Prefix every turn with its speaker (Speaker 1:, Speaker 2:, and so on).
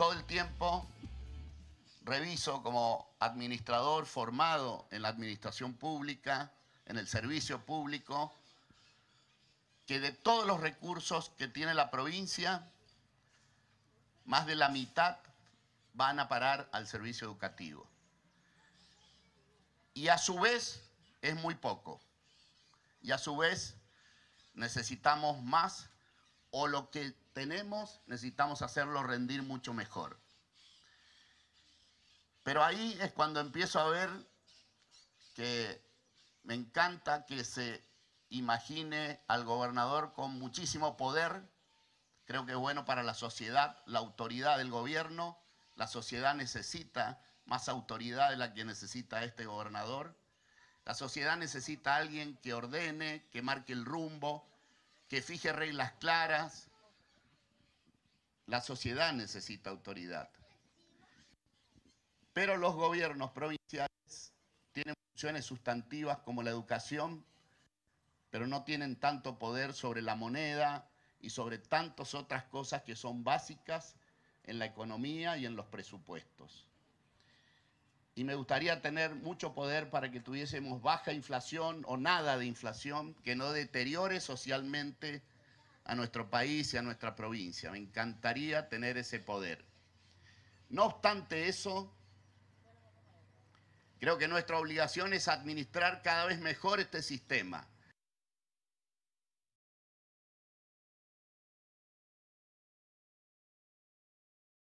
Speaker 1: todo el tiempo reviso como administrador formado en la administración pública, en el servicio público, que de todos los recursos que tiene la provincia, más de la mitad van a parar al servicio educativo. Y a su vez es muy poco. Y a su vez necesitamos más o lo que tenemos necesitamos hacerlo rendir mucho mejor. Pero ahí es cuando empiezo a ver que me encanta que se imagine al gobernador con muchísimo poder. Creo que es bueno para la sociedad, la autoridad del gobierno. La sociedad necesita más autoridad de la que necesita este gobernador. La sociedad necesita a alguien que ordene, que marque el rumbo, que fije reglas claras. La sociedad necesita autoridad. Pero los gobiernos provinciales tienen funciones sustantivas como la educación, pero no tienen tanto poder sobre la moneda y sobre tantas otras cosas que son básicas en la economía y en los presupuestos y me gustaría tener mucho poder para que tuviésemos baja inflación o nada de inflación que no deteriore socialmente a nuestro país y a nuestra provincia. Me encantaría tener ese poder. No obstante eso, creo que nuestra obligación es administrar cada vez mejor este sistema